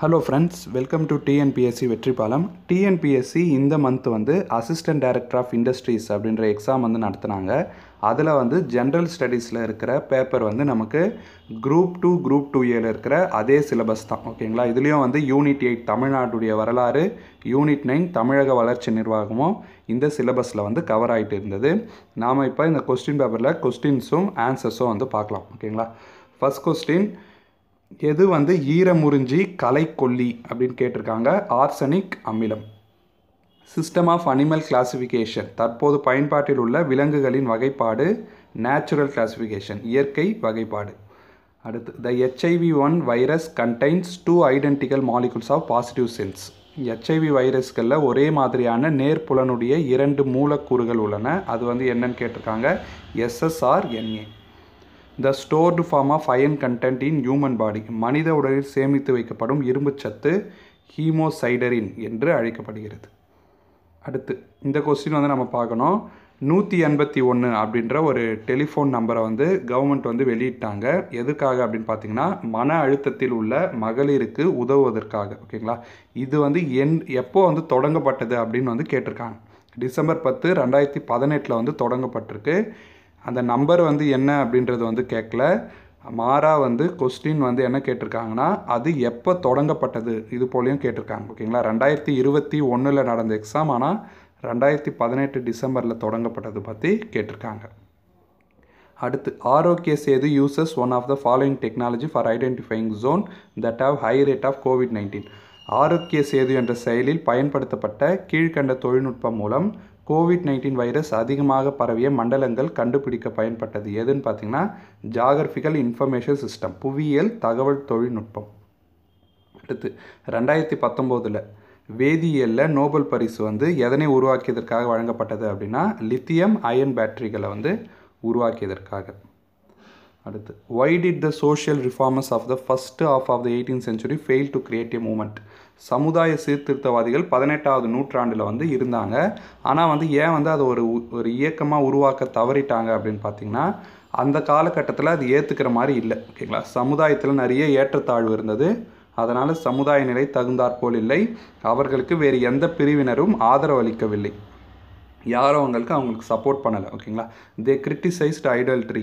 hello friends welcome to TNPSC வெற்றி TNPSC இந்த month வந்து அசிஸ்டன்ட் டைரக்டர் ஆஃப் இண்டஸ்ட்ரீஸ் அப்படின்ற எக்ஸாம் வந்து நடத்துனாங்க அதில் வந்து ஜென்ரல் ஸ்டடீஸில் இருக்கிற பேப்பர் வந்து நமக்கு குரூப் டூ குரூப் டூ ஏல இருக்கிற அதே சிலபஸ் தான் ஓகேங்களா இதுலேயும் வந்து யூனிட் எயிட் தமிழ்நாட்டுடைய வரலாறு யூனிட் நைன் தமிழக வளர்ச்சி நிர்வாகமும் இந்த சிலபஸில் வந்து கவர் ஆகிட்டு இருந்தது நாம் இப்போ இந்த கொஸ்டின் பேப்பரில் கொஸ்டின்ஸும் ஆன்சர்ஸும் வந்து பார்க்கலாம் ஓகேங்களா ஃபஸ்ட் கொஸ்டின் எது வந்து ஈரமுறிஞ்சி கலைக்கொல்லி அப்படின்னு கேட்டிருக்காங்க ஆர்சனிக் அமிலம் சிஸ்டம் ஆஃப் அனிமல் கிளாசிஃபிகேஷன் தற்போது பயன்பாட்டில் உள்ள விலங்குகளின் வகைப்பாடு நேச்சுரல் கிளாசிஃபிகேஷன் இயற்கை வகைப்பாடு அடுத்து the HIV one virus contains two identical molecules of positive sense HIV வைரஸ்களில் ஒரே மாதிரியான நேர்புலனுடைய இரண்டு மூலக்கூறுகள் உள்ளன அது வந்து என்னன்னு கேட்டிருக்காங்க SSR NA the stored form of iron content in human body மனித உடலில் சேமித்து வைக்கப்படும் இரும்புச்சத்து ஹீமோசைடரின் என்று அழைக்கப்படுகிறது அடுத்து இந்த கொஸ்டின் வந்து நம்ம பார்க்கணும் நூற்றி எண்பத்தி ஒன்று அப்படின்ற ஒரு டெலிஃபோன் நம்பரை வந்து கவர்மெண்ட் வந்து வெளியிட்டாங்க எதுக்காக அப்படின்னு பார்த்தீங்கன்னா மன அழுத்தத்தில் உள்ள மகளிருக்கு உதவுவதற்காக ஓகேங்களா இது வந்து என் எப்போ வந்து தொடங்கப்பட்டது அப்படின்னு வந்து கேட்டிருக்காங்க டிசம்பர் பத்து ரெண்டாயிரத்தி பதினெட்டில் வந்து தொடங்கப்பட்டிருக்கு அந்த நம்பர் வந்து என்ன அப்படின்றது வந்து கேட்கல மாறாக வந்து கொஸ்டின் வந்து என்ன கேட்டிருக்காங்கன்னா அது எப்போ தொடங்கப்பட்டது இது போலையும் கேட்டிருக்காங்க ஓகேங்களா ரெண்டாயிரத்தி இருபத்தி ஒன்றில் நடந்த எக்ஸாம் ஆனால் ரெண்டாயிரத்தி பதினெட்டு டிசம்பரில் தொடங்கப்பட்டது பற்றி கேட்டிருக்காங்க அடுத்து Aarogya Setu uses one of the following technology for identifying zone that have high rate of COVID nineteen Aarogya Setu என்ற செயலில் பயன்படுத்தப்பட்ட கீழ்கண்ட தொழில்நுட்பம் மூலம் கோவிட் நைன்டீன் வைரஸ் அதிகமாக பரவிய மண்டலங்கள் கண்டுபிடிக்க பயன்பட்டது எதுன்னு பார்த்தீங்கன்னா ஜாகிரபிக்கல் இன்ஃபர்மேஷன் சிஸ்டம் புவியியல் தகவல் தொழில்நுட்பம் அடுத்து ரெண்டாயிரத்தி பத்தொம்போதில் வேதியியலில் நோபல் பரிசு வந்து எதனை உருவாக்கியதற்காக வழங்கப்பட்டது அப்படின்னா லித்தியம் அயன் பேட்டரிகளை வந்து உருவாக்கியதற்காக அடுத்து why did the social reformers of the first of of the eighteen century fail to create a movement சமுதாய சீர்திருத்தவாதிகள் பதினெட்டாவது நூற்றாண்டில் வந்து இருந்தாங்க ஆனால் வந்து ஏன் வந்து அது ஒரு ஒரு இயக்கமாக உருவாக்க தவறிட்டாங்க அப்படின்னு பார்த்தீங்கன்னா அந்த காலகட்டத்தில் அது ஏற்றுக்கிற மாதிரி இல்லை ஓகேங்களா சமுதாயத்தில் நிறைய ஏற்றத்தாழ்வு இருந்தது அதனால் சமுதாய நிலை தகுந்தாற்போல் இல்லை அவர்களுக்கு வேறு எந்த பிரிவினரும் ஆதரவளிக்கவில்லை யாரும் அவங்களுக்கு அவங்களுக்கு சப்போர்ட் பண்ணலை ஓகேங்களா தே கிரிட்டிசைஸ்ட் ஐடல்ட்ரி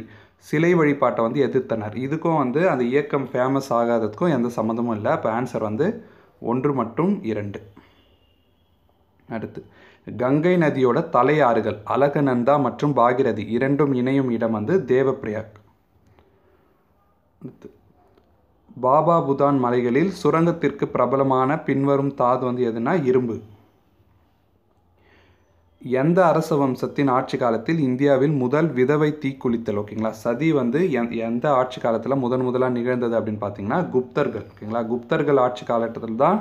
சிலை வழிபாட்டை வந்து எதிர்த்தனர் இதுக்கும் வந்து அந்த இயக்கம் ஃபேமஸ் ஆகாததுக்கும் எந்த சம்மந்தமும் இல்லை அப்போ ஆன்சர் வந்து ஒன்று மற்றும் இரண்டு அடுத்து கங்கை நதியோட தலையாறுகள் அழகநந்தா மற்றும் பாகிரதி இரண்டும் இணையும் இடம் வந்து தேவப்பிரியாக் அடுத்து பாபா புதான் மலைகளில் சுரங்கத்திற்கு பிரபலமான பின்வரும் தாது வந்து எதுனா இரும்பு எந்த அரச வம்சத்தின் ஆட்சி காலத்தில் இந்தியாவில் முதல் விதவை தீக்குளித்தல் ஓகேங்களா சதி வந்து எந்த ஆட்சி காலத்தில் முதன் முதலாக நிகழ்ந்தது அப்படின்னு பார்த்தீங்கன்னா குப்தர்கள் ஓகேங்களா குப்தர்கள் ஆட்சி காலகட்டத்தில் தான்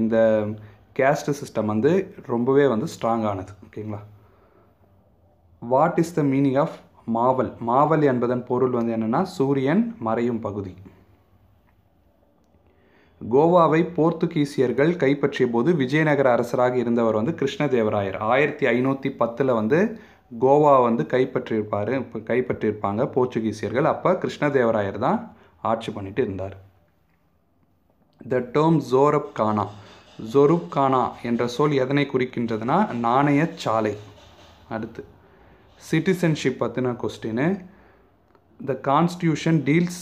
இந்த கேஸ்ட் சிஸ்டம் வந்து ரொம்பவே வந்து ஸ்ட்ராங் ஆனது ஓகேங்களா what is the meaning of மாவல் மாவல் என்பதன் பொருள் வந்து என்னென்னா சூரியன் மறையும் பகுதி கோவாவை போர்த்துகீசியர்கள் கைப்பற்றிய போது விஜயநகர அரசராக இருந்தவர் வந்து கிருஷ்ணதேவராயர் ஆயிரத்தி ஐநூற்றி பத்தில் வந்து கோவா வந்து கைப்பற்றியிருப்பார் இப்போ கைப்பற்றியிருப்பாங்க போர்ச்சுகீசியர்கள் அப்போ கிருஷ்ணதேவராயர் தான் ஆட்சி பண்ணிட்டு இருந்தார் த டேர்ம் ஜோரப் கானா ஜொருப் கானா என்ற சொல் எதனை குறிக்கின்றதுன்னா நாணய சாலை அடுத்து சிட்டிசன்ஷிப் பற்றின question the constitution deals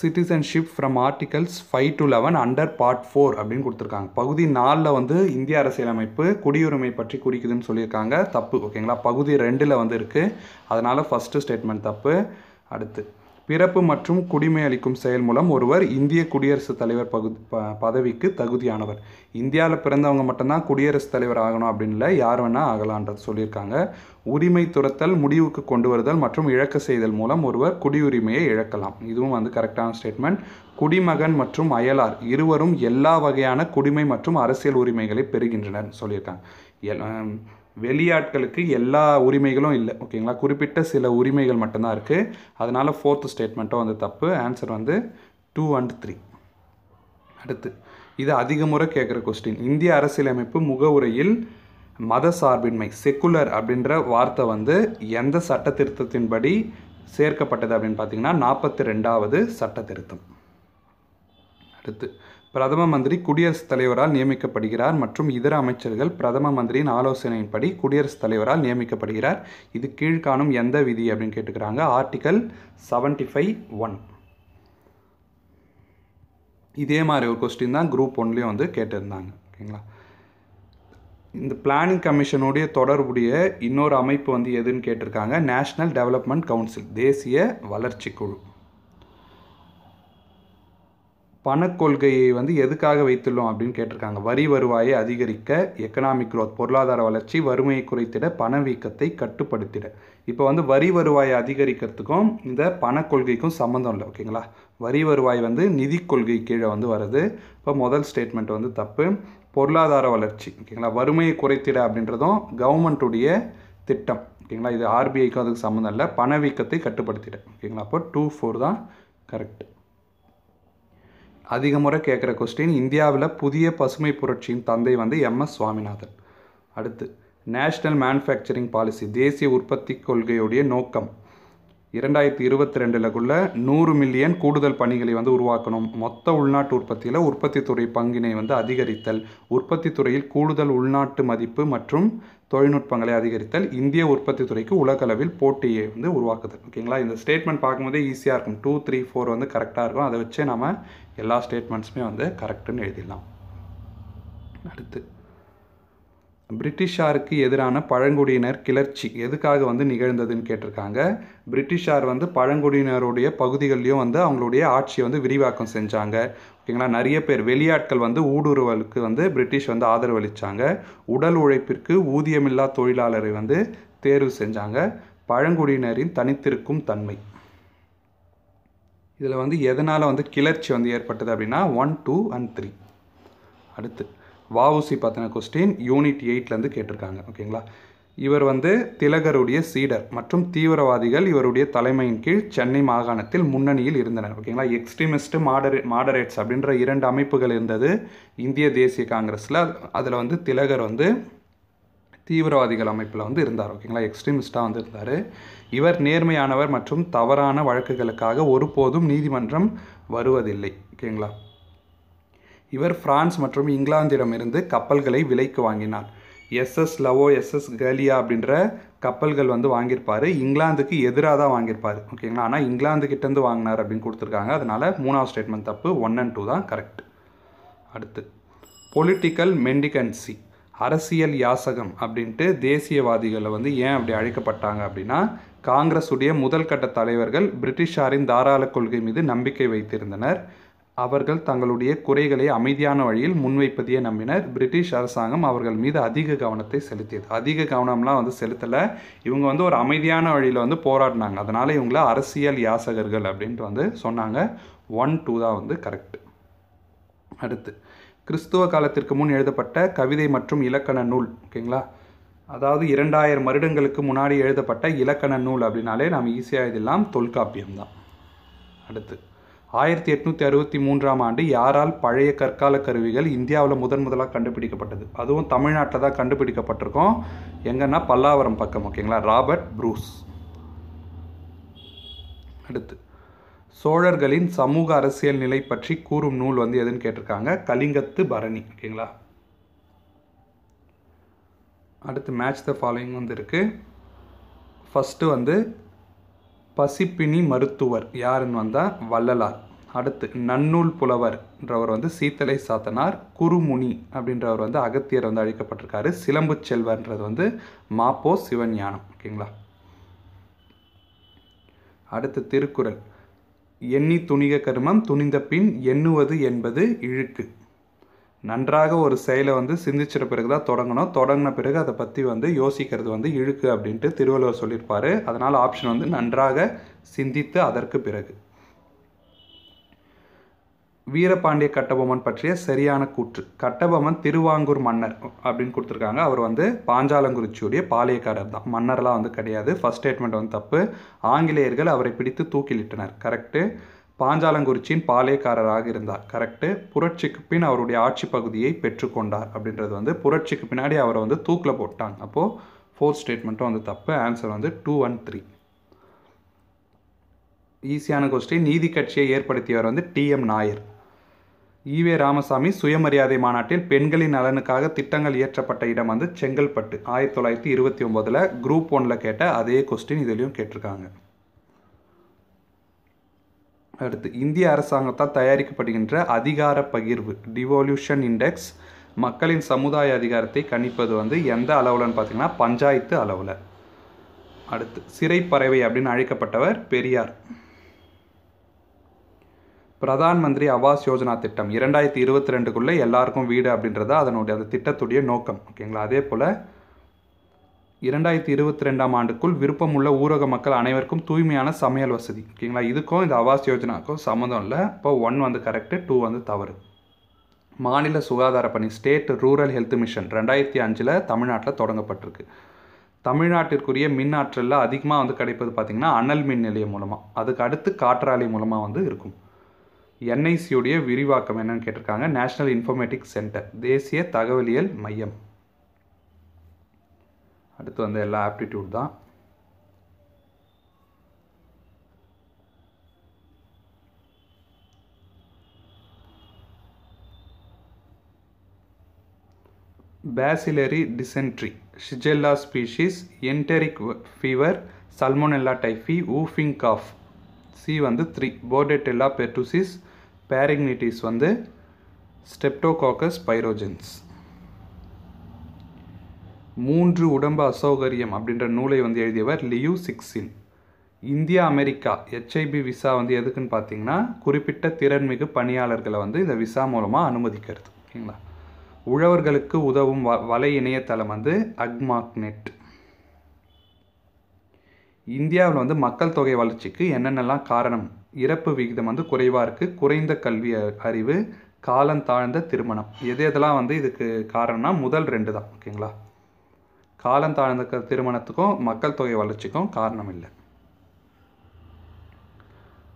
citizenship from articles five to eleven under part four அப்படின்னு கொடுத்துருக்காங்க பகுதி நாலில் வந்து இந்திய அரசியலமைப்பு குடியுரிமை பற்றி குறிக்குதுன்னு சொல்லியிருக்காங்க தப்பு ஓகேங்களா பகுதி ரெண்டில் வந்து இருக்குது அதனால் ஃபஸ்ட்டு ஸ்டேட்மெண்ட் தப்பு அடுத்து பிறப்பு மற்றும் குடிமை அளிக்கும் செயல் மூலம் ஒருவர் இந்திய குடியரசுத் தலைவர் பகுதி பதவிக்கு தகுதியானவர் இந்தியாவில் பிறந்தவங்க மட்டும்தான் குடியரசுத் தலைவர் ஆகணும் அப்படின்ல யார் வேணால் ஆகலான்றது சொல்லியிருக்காங்க உரிமை துரத்தல் முடிவுக்கு கொண்டு வருதல் மற்றும் இழக்க செய்தல் மூலம் ஒருவர் குடியுரிமையை இழக்கலாம் இதுவும் வந்து கரெக்டான ஸ்டேட்மெண்ட் குடிமகன் மற்றும் அயலார் இருவரும் எல்லா வகையான குடிமை மற்றும் அரசியல் உரிமைகளை பெறுகின்றனர் சொல்லியிருக்காங்க வெளியாட்களுக்கு எல்லா உரிமைகளும் இல்லை ஓகேங்களா குறிப்பிட்ட சில உரிமைகள் மட்டும்தான் இருக்குது அதனால் ஃபோர்த்து ஸ்டேட்மெண்ட்டும் வந்து தப்பு ஆன்சர் வந்து டூ அண்ட் த்ரீ அடுத்து இது அதிக முறை கேட்குற கொஸ்டின் இந்திய அரசியலமைப்பு முகவுரையில் மத சார்பின்மை செக்குலர் அப்படின்ற வார்த்தை வந்து எந்த சட்ட திருத்தத்தின்படி சேர்க்கப்பட்டது அப்படின்னு பார்த்தீங்கன்னா நாற்பத்தி ரெண்டாவது சட்ட திருத்தம் அடுத்து பிரதம மந்திரி குடியரசுத் தலைவரால் நியமிக்கப்படுகிறார் மற்றும் இதர அமைச்சர்கள் பிரதம மந்திரியின் ஆலோசனையின்படி குடியரசுத் தலைவரால் நியமிக்கப்படுகிறார் இது கீழ்காணும் எந்த விதி அப்படின்னு கேட்டுக்கிறாங்க ஆர்டிகல் செவன்டி ஃபைவ் ஒன் இதே மாதிரி ஒரு கொஸ்டின் தான் குரூப் ஒன்லேயும் வந்து கேட்டிருந்தாங்க ஓகேங்களா இந்த பிளானிங் கமிஷனுடைய தொடர்புடைய இன்னொரு அமைப்பு வந்து எதுன்னு கேட்டிருக்காங்க நேஷ்னல் டெவலப்மெண்ட் கவுன்சில் தேசிய வளர்ச்சி குழு பணக்கொள்கையை வந்து எதுக்காக வைத்துள்ளோம் அப்படின்னு கேட்டிருக்காங்க வரி வருவாயை அதிகரிக்க எக்கனாமிக் க்ரோத் பொருளாதார வளர்ச்சி வறுமையை குறைத்திட பணவீக்கத்தை கட்டுப்படுத்திட இப்போ வந்து வரி வருவாயை அதிகரிக்கிறதுக்கும் இந்த பணக்கொள்கைக்கும் சம்மந்தம் இல்லை ஓகேங்களா வரி வருவாய் வந்து நிதி கொள்கை கீழே வந்து வருது இப்போ முதல் ஸ்டேட்மெண்ட் வந்து தப்பு பொருளாதார வளர்ச்சி ஓகேங்களா வறுமையை குறைத்திட அப்படின்றதும் கவர்மெண்ட்டுடைய திட்டம் ஓகேங்களா இது ஆர்பிஐக்கும் அதுக்கு சம்மந்தம் இல்லை பணவீக்கத்தை கட்டுப்படுத்திட ஓகேங்களா அப்போ டூ ஃபோர் தான் கரெக்ட் அதிக முறை கேட்குற கொஸ்டின் இந்தியாவில் புதிய பசுமை புரட்சியின் தந்தை வந்து எம்எஸ் சுவாமிநாதன் அடுத்து நேஷ்னல் மேனுஃபேக்சரிங் பாலிசி தேசிய உற்பத்தி கொள்கையுடைய நோக்கம் இரண்டாயிரத்தி இருபத்தி ரெண்டுலக்குள்ள நூறு மில்லியன் கூடுதல் பணிகளை வந்து உருவாக்கணும் மொத்த உள்நாட்டு உற்பத்தியில் உற்பத்தி துறை பங்கினை வந்து அதிகரித்தல் உற்பத்தி துறையில் கூடுதல் உள்நாட்டு மதிப்பு மற்றும் தொழில்நுட்பங்களை அதிகரித்தல் இந்திய உற்பத்தி துறைக்கு உலகளவில் போட்டியை வந்து உருவாக்குதல் ஓகேங்களா இந்த ஸ்டேட்மெண்ட் பார்க்கும்போதே ஈஸியாக இருக்கும் டூ த்ரீ ஃபோர் வந்து கரெக்டாக இருக்கும் அதை வச்சே நம்ம எல்லா ஸ்டேட்மெண்ட்ஸுமே வந்து கரெக்டுன்னு எழுதிடலாம் அடுத்து பிரிட்டிஷாருக்கு எதிரான பழங்குடியினர் கிளர்ச்சி எதுக்காக வந்து நிகழ்ந்ததுன்னு கேட்டிருக்காங்க பிரிட்டிஷார் வந்து பழங்குடியினருடைய பகுதிகளிலையும் வந்து அவங்களுடைய ஆட்சியை வந்து விரிவாக்கம் செஞ்சாங்க ஓகேங்களா நிறைய பேர் வெளியாட்கள் வந்து ஊடுருவலுக்கு வந்து பிரிட்டிஷ் வந்து அளித்தாங்க உடல் உழைப்பிற்கு ஊதியமில்லா தொழிலாளரை வந்து தேர்வு செஞ்சாங்க பழங்குடியினரின் தனித்திருக்கும் தன்மை இதில் வந்து எதனால் வந்து கிளர்ச்சி வந்து ஏற்பட்டது அப்படின்னா ஒன் டூ அண்ட் த்ரீ அடுத்து வாவுசி பார்த்தின கொஸ்டின் யூனிட் எயிட்லேருந்து கேட்டிருக்காங்க ஓகேங்களா இவர் வந்து திலகருடைய சீடர் மற்றும் தீவிரவாதிகள் இவருடைய தலைமையின் கீழ் சென்னை மாகாணத்தில் முன்னணியில் இருந்தனர் ஓகேங்களா எக்ஸ்ட்ரீமிஸ்ட் மாடரே மாடரேட்ஸ் அப்படின்ற இரண்டு அமைப்புகள் இருந்தது இந்திய தேசிய காங்கிரஸில் அதில் வந்து திலகர் வந்து தீவிரவாதிகள் அமைப்பில் வந்து இருந்தார் ஓகேங்களா எக்ஸ்ட்ரீமிஸ்டாக வந்து இருந்தார் இவர் நேர்மையானவர் மற்றும் தவறான வழக்குகளுக்காக ஒருபோதும் நீதிமன்றம் வருவதில்லை ஓகேங்களா இவர் பிரான்ஸ் மற்றும் இங்கிலாந்திடமிருந்து கப்பல்களை விலைக்கு வாங்கினார் எஸ்எஸ் லவோ எஸ்எஸ் கலியா அப்படின்ற கப்பல்கள் வந்து வாங்கியிருப்பார் இங்கிலாந்துக்கு எதிராக தான் வாங்கியிருப்பார் ஓகேங்களா ஆனால் இங்கிலாந்துக்கிட்டேருந்து வாங்கினார் அப்படின்னு கொடுத்துருக்காங்க அதனால் மூணாவது ஸ்டேட்மெண்ட் தப்பு ஒன் அண்ட் டூ தான் கரெக்ட் அடுத்து பொலிட்டிக்கல் மெண்டிகன்சி அரசியல் யாசகம் அப்படின்ட்டு தேசியவாதிகளை வந்து ஏன் அப்படி அழைக்கப்பட்டாங்க அப்படின்னா காங்கிரஸுடைய முதல் கட்ட தலைவர்கள் பிரிட்டிஷாரின் தாராள கொள்கை மீது நம்பிக்கை வைத்திருந்தனர் அவர்கள் தங்களுடைய குறைகளை அமைதியான வழியில் முன்வைப்பதையே நம்பினர் பிரிட்டிஷ் அரசாங்கம் அவர்கள் மீது அதிக கவனத்தை செலுத்தியது அதிக கவனம்லாம் வந்து செலுத்தலை இவங்க வந்து ஒரு அமைதியான வழியில் வந்து போராடினாங்க அதனால் இவங்கள அரசியல் யாசகர்கள் அப்படின்ட்டு வந்து சொன்னாங்க ஒன் டூ தான் வந்து கரெக்ட் அடுத்து கிறிஸ்துவ காலத்திற்கு முன் எழுதப்பட்ட கவிதை மற்றும் இலக்கண நூல் ஓகேங்களா அதாவது இரண்டாயிரம் வருடங்களுக்கு முன்னாடி எழுதப்பட்ட இலக்கண நூல் அப்படின்னாலே நாம் ஈஸியாக இதெல்லாம் தொல்காப்பியம் தான் அடுத்து ஆயிரத்தி எட்நூற்றி அறுபத்தி மூன்றாம் ஆண்டு யாரால் பழைய கற்கால கருவிகள் இந்தியாவில் முதன் முதலாக கண்டுபிடிக்கப்பட்டது அதுவும் தமிழ்நாட்டில் தான் கண்டுபிடிக்கப்பட்டிருக்கோம் எங்கன்னா பல்லாவரம் பக்கம் ஓகேங்களா ராபர்ட் ப்ரூஸ் அடுத்து சோழர்களின் சமூக அரசியல் நிலை பற்றி கூறும் நூல் வந்து எதுன்னு கேட்டிருக்காங்க கலிங்கத்து பரணி ஓகேங்களா அடுத்து மேட்ச் த ஃபாலோயிங் வந்து இருக்குது ஃபஸ்ட்டு வந்து பசிப்பினி மருத்துவர் யாருன்னு வந்தால் வள்ளலார் அடுத்து நன்னூல் புலவர்ன்றவர் வந்து சீத்தலை சாத்தனார் குருமுனி அப்படின்றவர் வந்து அகத்தியர் வந்து அழைக்கப்பட்டிருக்காரு சிலம்பு செல்வர்ன்றது வந்து மாப்போ சிவஞானம் ஓகேங்களா அடுத்து திருக்குறள் எண்ணி துணிக கருமம் துணிந்த பின் எண்ணுவது என்பது இழுக்கு நன்றாக ஒரு செயலை வந்து சிந்திச்சிட பிறகு தான் தொடங்கணும் தொடங்கின பிறகு அதை பற்றி வந்து யோசிக்கிறது வந்து இழுக்கு அப்படின்ட்டு திருவள்ளுவர் சொல்லியிருப்பார் அதனால் ஆப்ஷன் வந்து நன்றாக சிந்தித்து அதற்கு பிறகு வீரபாண்டிய கட்டபொம்மன் பற்றிய சரியான கூற்று கட்டபொம்மன் திருவாங்கூர் மன்னர் அப்படின்னு கொடுத்துருக்காங்க அவர் வந்து பாஞ்சாலங்குறிச்சியுடைய பாளையக்காரர் தான் மன்னர்லாம் வந்து கிடையாது ஃபஸ்ட் ஸ்டேட்மெண்ட் வந்து தப்பு ஆங்கிலேயர்கள் அவரை பிடித்து தூக்கிலிட்டனர் கரெக்டு பாஞ்சாலங்குறிச்சியின் பாளையக்காரராக இருந்தார் கரெக்டு புரட்சிக்கு பின் அவருடைய ஆட்சி பகுதியை பெற்றுக்கொண்டார் அப்படின்றது வந்து புரட்சிக்கு பின்னாடி அவரை வந்து தூக்கில் போட்டாங்க அப்போது ஃபோர்த் ஸ்டேட்மெண்ட்டும் வந்து தப்பு ஆன்சர் வந்து டூ ஒன் த்ரீ ஈஸியான கொஸ்டின் நீதி கட்சியை ஏற்படுத்தியவர் வந்து டிஎம் நாயர் ஈவே ராமசாமி சுயமரியாதை மாநாட்டில் பெண்களின் நலனுக்காக திட்டங்கள் இயற்றப்பட்ட இடம் வந்து செங்கல்பட்டு ஆயிரத்தி தொள்ளாயிரத்தி இருபத்தி ஒம்போதில் குரூப் ஒனில் கேட்ட அதே கொஸ்டின் இதுலேயும் கேட்டிருக்காங்க அடுத்து இந்திய அரசாங்கத்தால் தயாரிக்கப்படுகின்ற அதிகார பகிர்வு டிவல்யூஷன் இண்டெக்ஸ் மக்களின் சமுதாய அதிகாரத்தை கணிப்பது வந்து எந்த அளவில்னு பார்த்திங்கன்னா பஞ்சாயத்து அளவில் அடுத்து சிறை பறவை அப்படின்னு அழைக்கப்பட்டவர் பெரியார் பிரதான் மந்திரி ஆவாஸ் யோஜனா திட்டம் இரண்டாயிரத்தி இருபத்தி ரெண்டுக்குள்ளே எல்லாருக்கும் வீடு அப்படின்றது அதனுடைய அந்த திட்டத்துடைய நோக்கம் ஓகேங்களா அதே போல் இரண்டாயிரத்தி இருபத்தி ரெண்டாம் ஆண்டுக்குள் விருப்பமுள்ள ஊரக மக்கள் அனைவருக்கும் தூய்மையான சமையல் வசதி ஓகேங்களா இதுக்கும் இந்த ஆவாஸ் யோஜனாக்கும் சம்மந்தம் இல்லை இப்போ ஒன் வந்து கரெக்டு டூ வந்து தவறு மாநில சுகாதார பணி ஸ்டேட் ரூரல் ஹெல்த் மிஷன் ரெண்டாயிரத்தி அஞ்சில் தமிழ்நாட்டில் தொடங்கப்பட்டிருக்கு தமிழ்நாட்டிற்குரிய மின் ஆற்றலில் அதிகமாக வந்து கிடைப்பது பார்த்திங்கன்னா அனல் மின் நிலையம் மூலமாக அதுக்கு அடுத்து காற்றாலை மூலமாக வந்து இருக்கும் என்ஐசியுடைய விரிவாக்கம் என்னன்னு கேட்டிருக்காங்க நேஷனல் இன்ஃபர்மேட்டிக்ஸ் சென்டர் தேசிய தகவலியல் மையம் அடுத்து வந்து எல்லா ஆப்டிடியூட் தான் bacillary dysentery shigella species enteric fever salmonella typhi whooping cough C வந்து த்ரீ போர்டெட்டெல்லா பெர்டுசிஸ் பேரிங்னிட்டிஸ் வந்து ஸ்டெப்டோகாக்கஸ் பைரோஜென்ஸ் மூன்று உடம்பு அசௌகரியம் அப்படின்ற நூலை வந்து எழுதியவர் Liu Cixin India America HIB visa வந்து எதுக்குன்னு பார்த்தீங்கன்னா குறிப்பிட்ட திறன்மிகு பணியாளர்களை வந்து இந்த விசா மூலமாக அனுமதிக்கிறது ஓகேங்களா உழவர்களுக்கு உதவும் வ வலை இணையதளம் வந்து அக்மாக்னெட் இந்தியாவில் வந்து மக்கள் தொகை வளர்ச்சிக்கு என்னென்னலாம் காரணம் இறப்பு விகிதம் வந்து குறைவாக இருக்குது குறைந்த கல்வி அறிவு காலம் தாழ்ந்த திருமணம் எது எதெல்லாம் வந்து இதுக்கு காரணம்னா முதல் ரெண்டு தான் ஓகேங்களா காலம் தாழ்ந்த திருமணத்துக்கும் மக்கள் தொகை வளர்ச்சிக்கும் காரணம் இல்லை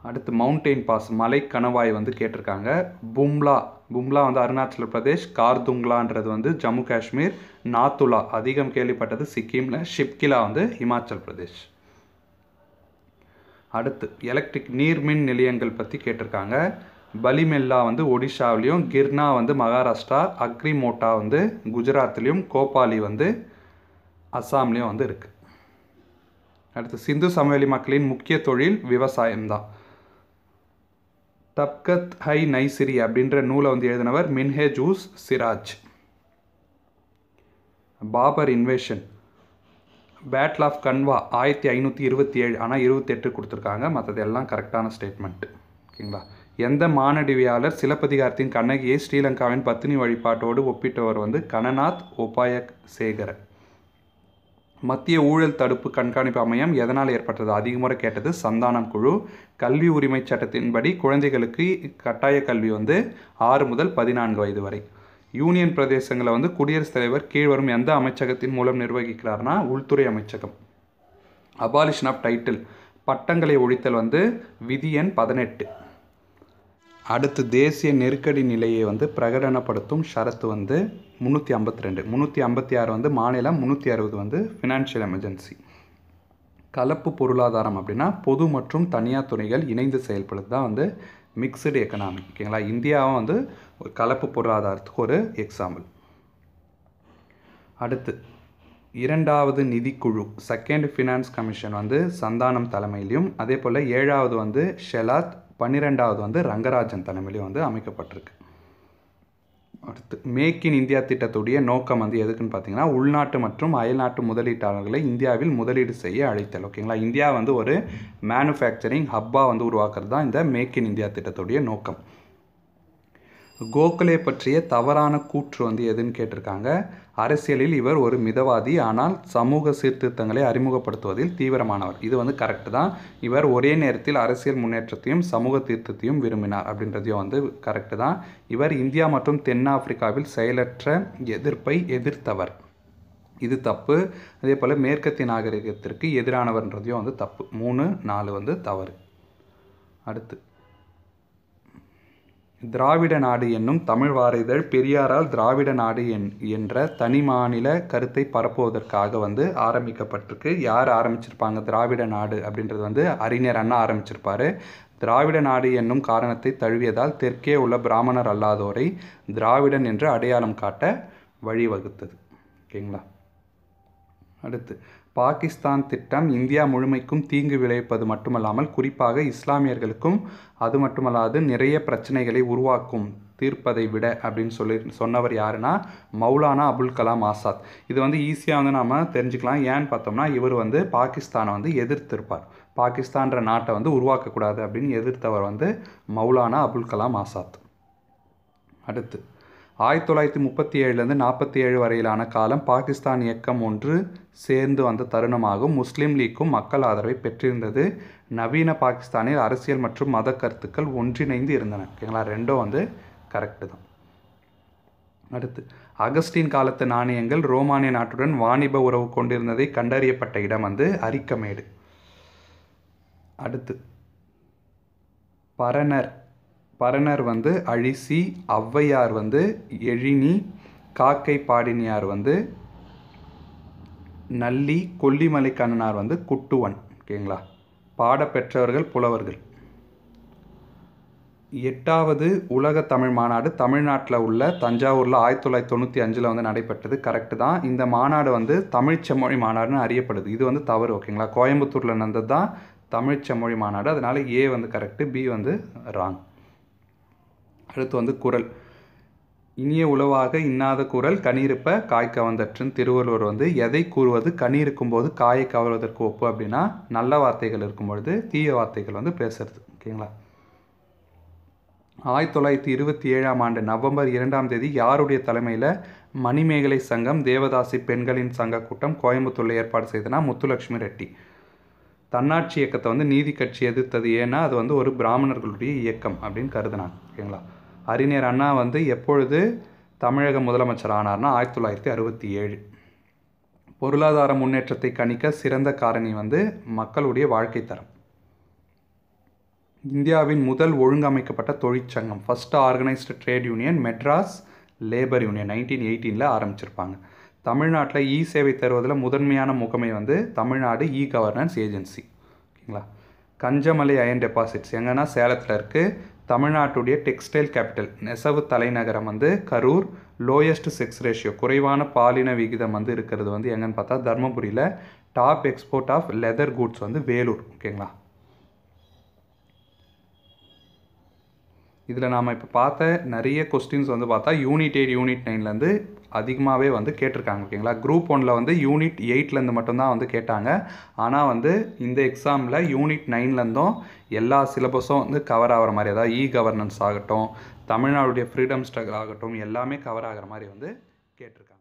அடுத்து மவுண்டெயின் பாஸ் மலை கணவாய் வந்து கேட்டிருக்காங்க பும்லா பும்லா வந்து அருணாச்சல பிரதேஷ் கார்துங்லான்றது வந்து ஜம்மு காஷ்மீர் நாத்துலா அதிகம் கேள்விப்பட்டது சிக்கிமில் ஷிப்கிலா வந்து ஹிமாச்சல் பிரதேஷ் அடுத்து எலக்ட்ரிக் நீர்மின் நிலையங்கள் பற்றி கேட்டிருக்காங்க பலிமெல்லா வந்து ஒடிஷாவிலையும் கிர்னா வந்து மகாராஷ்டிரா அக்ரிமோட்டா வந்து குஜராத்லேயும் கோபாலி வந்து அஸ்ஸாம்லேயும் வந்து இருக்குது அடுத்து சிந்து சமவெளி மக்களின் முக்கிய தொழில் விவசாயம்தான் தப்கத் ஹை நைசிரி அப்படின்ற நூலை வந்து எழுதினவர் Minhaj us Siraj Babar invasion battle of Khanwa ஆயிரத்தி ஐநூற்றி இருபத்தி ஏழு ஆனால் இருபத்தெட்டு கொடுத்துருக்காங்க மற்றது எல்லாம் கரெக்டான ஸ்டேட்மெண்ட் ஓகேங்களா எந்த மானடிவியாளர் சிலப்பதிகாரத்தின் கண்ணகியை ஸ்ரீலங்காவின் பத்தினி வழிபாட்டோடு ஒப்பிட்டவர் வந்து கணநாத் உபாயக் சேகர மத்திய ஊழல் தடுப்பு கண்காணிப்பு அமையம் எதனால் ஏற்பட்டது அதிக முறை கேட்டது சந்தானம் குழு கல்வி உரிமை சட்டத்தின்படி குழந்தைகளுக்கு கட்டாய கல்வி வந்து ஆறு முதல் பதினான்கு வயது வரை யூனியன் பிரதேசங்களை வந்து குடியரசுத் தலைவர் கீழ்வரும் எந்த அமைச்சகத்தின் மூலம் நிர்வகிக்கிறார்னா உள்துறை அமைச்சகம் அபாலிஷன் ஆஃப் டைட்டில் பட்டங்களை ஒழித்தல் வந்து விதி எண் பதினெட்டு அடுத்து தேசிய நெருக்கடி நிலையை வந்து பிரகடனப்படுத்தும் ஷரத்து வந்து முந்நூற்றி ஐம்பத்தி ரெண்டு முந்நூற்றி ஐம்பத்தி ஆறு வந்து மாநிலம் முந்நூற்றி அறுபது வந்து ஃபினான்ஷியல் எமர்ஜென்சி கலப்பு பொருளாதாரம் அப்படின்னா பொது மற்றும் தனியார் துறைகள் இணைந்து செயல்படுது தான் வந்து மிக்சடு எக்கனாமி ஓகேங்களா இந்தியாவும் வந்து ஒரு கலப்பு பொருளாதாரத்துக்கு ஒரு எக்ஸாம்பிள் அடுத்து இரண்டாவது நிதிக்குழு செகண்ட் ஃபினான்ஸ் கமிஷன் வந்து சந்தானம் தலைமையிலையும் அதே போல் ஏழாவது வந்து ஷெலாத் பன்னிரெண்டாவது வந்து ரங்கராஜன் தலைமையிலையும் வந்து அமைக்கப்பட்டிருக்கு அடுத்து மேக் இன் இந்தியா திட்டத்துடைய நோக்கம் வந்து எதுக்குன்னு பார்த்தீங்கன்னா உள்நாட்டு மற்றும் அயல்நாட்டு முதலீட்டாளர்களை இந்தியாவில் முதலீடு செய்ய அழைத்தல் ஓகேங்களா இந்தியா வந்து ஒரு மேனுஃபேக்சரிங் ஹப்பாக வந்து உருவாக்குறது தான் இந்த மேக் இன் இந்தியா திட்டத்துடைய நோக்கம் கோகலே பற்றிய தவறான கூற்று வந்து எதுன்னு கேட்டிருக்காங்க அரசியலில் இவர் ஒரு மிதவாதி ஆனால் சமூக சீர்திருத்தங்களை அறிமுகப்படுத்துவதில் தீவிரமானவர் இது வந்து கரெக்டு தான் இவர் ஒரே நேரத்தில் அரசியல் முன்னேற்றத்தையும் சமூக தீர்த்தத்தையும் விரும்பினார் அப்படின்றதையும் வந்து கரெக்டு தான் இவர் இந்தியா மற்றும் தென்னாப்பிரிக்காவில் செயலற்ற எதிர்ப்பை எதிர்த்தவர் இது தப்பு அதே போல் மேற்கத்திய நாகரிகத்திற்கு எதிரானவர்ன்றதையும் வந்து தப்பு மூணு நாலு வந்து தவறு அடுத்து திராவிட நாடு என்னும் தமிழ் வார இதழ் பெரியாரால் திராவிட நாடு என் என்ற தனி மாநில கருத்தை பரப்புவதற்காக வந்து ஆரம்பிக்கப்பட்டிருக்கு யார் ஆரம்பிச்சிருப்பாங்க திராவிட நாடு அப்படின்றது வந்து அறிஞர் அண்ணா ஆரம்பிச்சிருப்பார் திராவிட நாடு என்னும் காரணத்தை தழுவியதால் தெற்கே உள்ள பிராமணர் அல்லாதோரை திராவிடன் என்று அடையாளம் காட்ட வழிவகுத்தது ஓகேங்களா அடுத்து பாகிஸ்தான் திட்டம் இந்தியா முழுமைக்கும் தீங்கு விளைவிப்பது மட்டுமல்லாமல் குறிப்பாக இஸ்லாமியர்களுக்கும் அது மட்டுமல்லாது நிறைய பிரச்சனைகளை உருவாக்கும் தீர்ப்பதை விட அப்படின்னு சொல்லி சொன்னவர் யாருன்னா மௌலானா அபுல் கலாம் ஆசாத் இது வந்து ஈஸியாக வந்து நாம் தெரிஞ்சுக்கலாம் ஏன்னு பார்த்தோம்னா இவர் வந்து பாகிஸ்தானை வந்து எதிர்த்திருப்பார் பாகிஸ்தான்ற நாட்டை வந்து உருவாக்கக்கூடாது அப்படின்னு எதிர்த்தவர் வந்து மௌலானா அபுல் கலாம் ஆசாத் அடுத்து ஆயிரத்தி தொள்ளாயிரத்தி முப்பத்தி ஏழுலேருந்து நாற்பத்தி ஏழு வரையிலான காலம் பாகிஸ்தான் இயக்கம் ஒன்று சேர்ந்து வந்த தருணமாகவும் முஸ்லீம் லீக்கும் மக்கள் ஆதரவை பெற்றிருந்தது நவீன பாகிஸ்தானில் அரசியல் மற்றும் மத கருத்துக்கள் ஒன்றிணைந்து இருந்தன ஓகேங்களா ரெண்டும் வந்து கரெக்டு தான் அடுத்து அகஸ்டின் காலத்து நாணயங்கள் ரோமானிய நாட்டுடன் வாணிப உறவு கொண்டிருந்ததை கண்டறியப்பட்ட இடம் வந்து அரிக்கமேடு அடுத்து பரணர் பரணர் வந்து அழிசி ஔவையார் வந்து எழினி காக்கை பாடினியார் வந்து நல்லி கொல்லிமலை கண்ணனார் வந்து குட்டுவன் ஓகேங்களா பாடப்பெற்றவர்கள் புலவர்கள் எட்டாவது உலக தமிழ் மாநாடு தமிழ்நாட்டில் உள்ள தஞ்சாவூரில் ஆயிரத்தி தொள்ளாயிரத்தி தொண்ணூற்றி அஞ்சில் வந்து நடைபெற்றது கரெக்டு தான் இந்த மாநாடு வந்து தமிழ்ச்செம்மொழி மாநாடுன்னு அறியப்படுது இது வந்து தவறு ஓகேங்களா கோயம்புத்தூரில் நடந்தது தான் தமிழ்ச்செம்மொழி மாநாடு அதனால் ஏ வந்து கரெக்டு பி வந்து ராங் அடுத்து வந்து குரல் இனிய உளவாக இன்னாத குரல் கண்ணீருப்ப காய் கவர்ந்தற்றின் திருவள்ளுவர் வந்து எதை கூறுவது கண்ணீருக்கும் இருக்கும்போது காயை கவர்வதற்கு ஒப்பு அப்படின்னா நல்ல வார்த்தைகள் இருக்கும் பொழுது தீய வார்த்தைகள் வந்து பேசுறது ஓகேங்களா ஆயிரத்தி தொள்ளாயிரத்தி இருபத்தி ஏழாம் ஆண்டு நவம்பர் இரண்டாம் தேதி யாருடைய தலைமையில் மணிமேகலை சங்கம் தேவதாசி பெண்களின் சங்க கூட்டம் கோயம்புத்தூரில் ஏற்பாடு செய்தனா முத்துலட்சுமி ரெட்டி தன்னாட்சி இயக்கத்தை வந்து நீதி கட்சி எதிர்த்தது ஏன்னா அது வந்து ஒரு பிராமணர்களுடைய இயக்கம் அப்படின்னு கருதுனாங்க ஓகேங்களா அறிஞர் அண்ணா வந்து எப்பொழுது தமிழக முதலமைச்சர் ஆனார்னா ஆயிரத்தி தொள்ளாயிரத்தி அறுபத்தி ஏழு பொருளாதார முன்னேற்றத்தை கணிக்க சிறந்த காரணி வந்து மக்களுடைய வாழ்க்கை தரம் இந்தியாவின் முதல் ஒழுங்கமைக்கப்பட்ட தொழிற்சங்கம் first organised trade union Madras labour union nineteen எயிட்டீனில் ஆரம்பிச்சிருப்பாங்க தமிழ்நாட்டில் இ சேவை தருவதில் முதன்மையான முகமை வந்து தமிழ்நாடு இ கவர்னன்ஸ் ஏஜென்சி ஓகேங்களா கஞ்சமலை அயன் டெபாசிட்ஸ் எங்கன்னா சேலத்தில் இருக்குது தமிழ்நாட்டுடைய டெக்ஸ்டைல் கேபிட்டல் நெசவு தலைநகரம் வந்து கரூர் லோயஸ்ட் செக்ஸ் ரேஷியோ குறைவான பாலின விகிதம் வந்து இருக்கிறது வந்து எங்கன்னு பார்த்தா தர்மபுரியில் top export of leather goods வந்து வேலூர் ஓகேங்களா இதில் நாம் இப்போ பார்த்த நிறைய கொஸ்டின்ஸ் வந்து பார்த்தா யூனிட் எயிட் யூனிட் நைன்லேருந்து அதிகமாகவே வந்து கேட்டிருக்காங்க ஓகேங்களா குரூப் ஒனில் வந்து யூனிட் எயிட்லேருந்து மட்டும்தான் வந்து கேட்டாங்க ஆனால் வந்து இந்த எக்ஸாமில் யூனிட் நைன்லேருந்தும் எல்லா சிலபஸும் வந்து கவர் ஆகிற மாதிரி அதாவது இ கவர்னன்ஸ் ஆகட்டும் தமிழ்நாடுடைய ஃப்ரீடம் ஸ்ட்ரகல் ஆகட்டும் எல்லாமே கவர் ஆகிற மாதிரி வந்து கேட்டிருக்காங்க